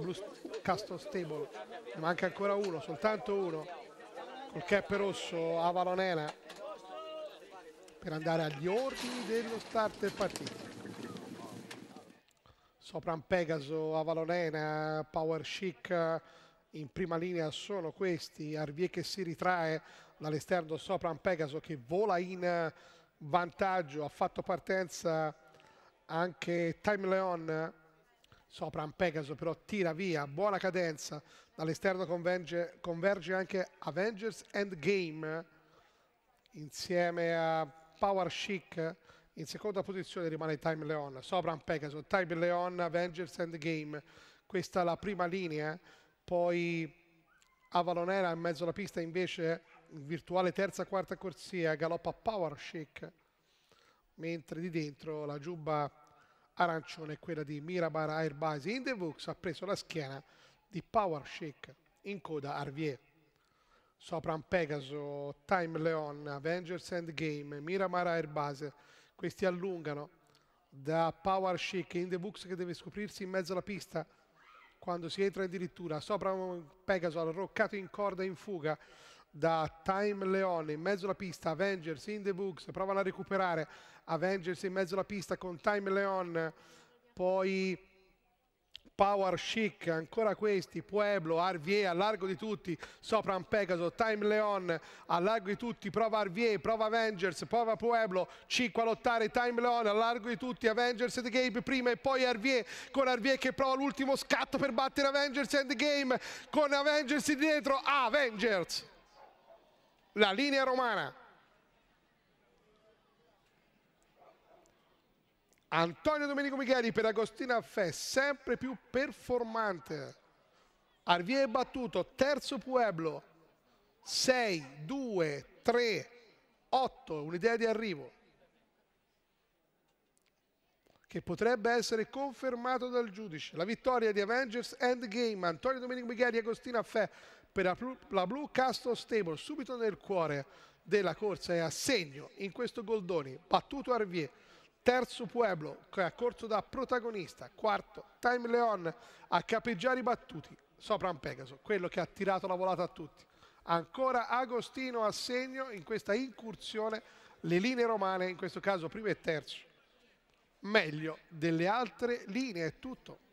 Bluecasto Stable. Ne manca ancora uno, soltanto uno. Col cap rosso Avalonena per andare agli ordini dello start del partito. Sopran un Pegaso, Avalonena, Power Chic in prima linea sono questi. Arvie che si ritrae dall'esterno Sopran Pegaso che vola in vantaggio. Ha fatto partenza anche Time Leon sopra Pegaso però tira via, buona cadenza, dall'esterno converge, converge anche Avengers Endgame insieme a Power Chic in seconda posizione rimane Time Leon, sopra Pegaso, Time Leon, Avengers Endgame, questa è la prima linea, poi Avalonera in mezzo alla pista invece virtuale terza quarta corsia galoppa Power Chic, mentre di dentro la giubba arancione quella di Mirabar Airbase Indevux ha preso la schiena di Power Shake in coda Arvier. Sopra un Pegaso, Time Leon, Avengers Endgame, Miramar Airbase, questi allungano da Power Shake Indevux che deve scoprirsi in mezzo alla pista quando si entra addirittura sopra un Pegaso arroccato in corda in fuga da Time Leone in mezzo alla pista, Avengers in the books, provano a recuperare, Avengers in mezzo alla pista con Time Leon, poi Power Chic, ancora questi, Pueblo, Arvier a largo di tutti, sopra un Pegaso, Time Leon a largo di tutti, prova Arvier, prova Avengers, prova Pueblo, Cicco a lottare, Time Leon a largo di tutti, Avengers The Game prima e poi Arvier con Arvier che prova l'ultimo scatto per battere Avengers Endgame con Avengers dietro, Avengers! la linea romana. Antonio Domenico Micheli per Agostino Alfè, sempre più performante. Arvie battuto, terzo Pueblo, 6, 2, 3, 8, un'idea di arrivo. Che potrebbe essere confermato dal giudice. La vittoria di Avengers Endgame, Antonio Domenico Micheli e Agostino Affè per la, la blu Castro Stable subito nel cuore della corsa è a segno in questo Goldoni, battuto Arvier, terzo Pueblo che ha corso da protagonista, quarto Time Leon a capeggiare i battuti sopra un Pegaso, quello che ha tirato la volata a tutti. Ancora Agostino a segno in questa incursione le linee romane, in questo caso primo e terzo, meglio delle altre linee, è tutto.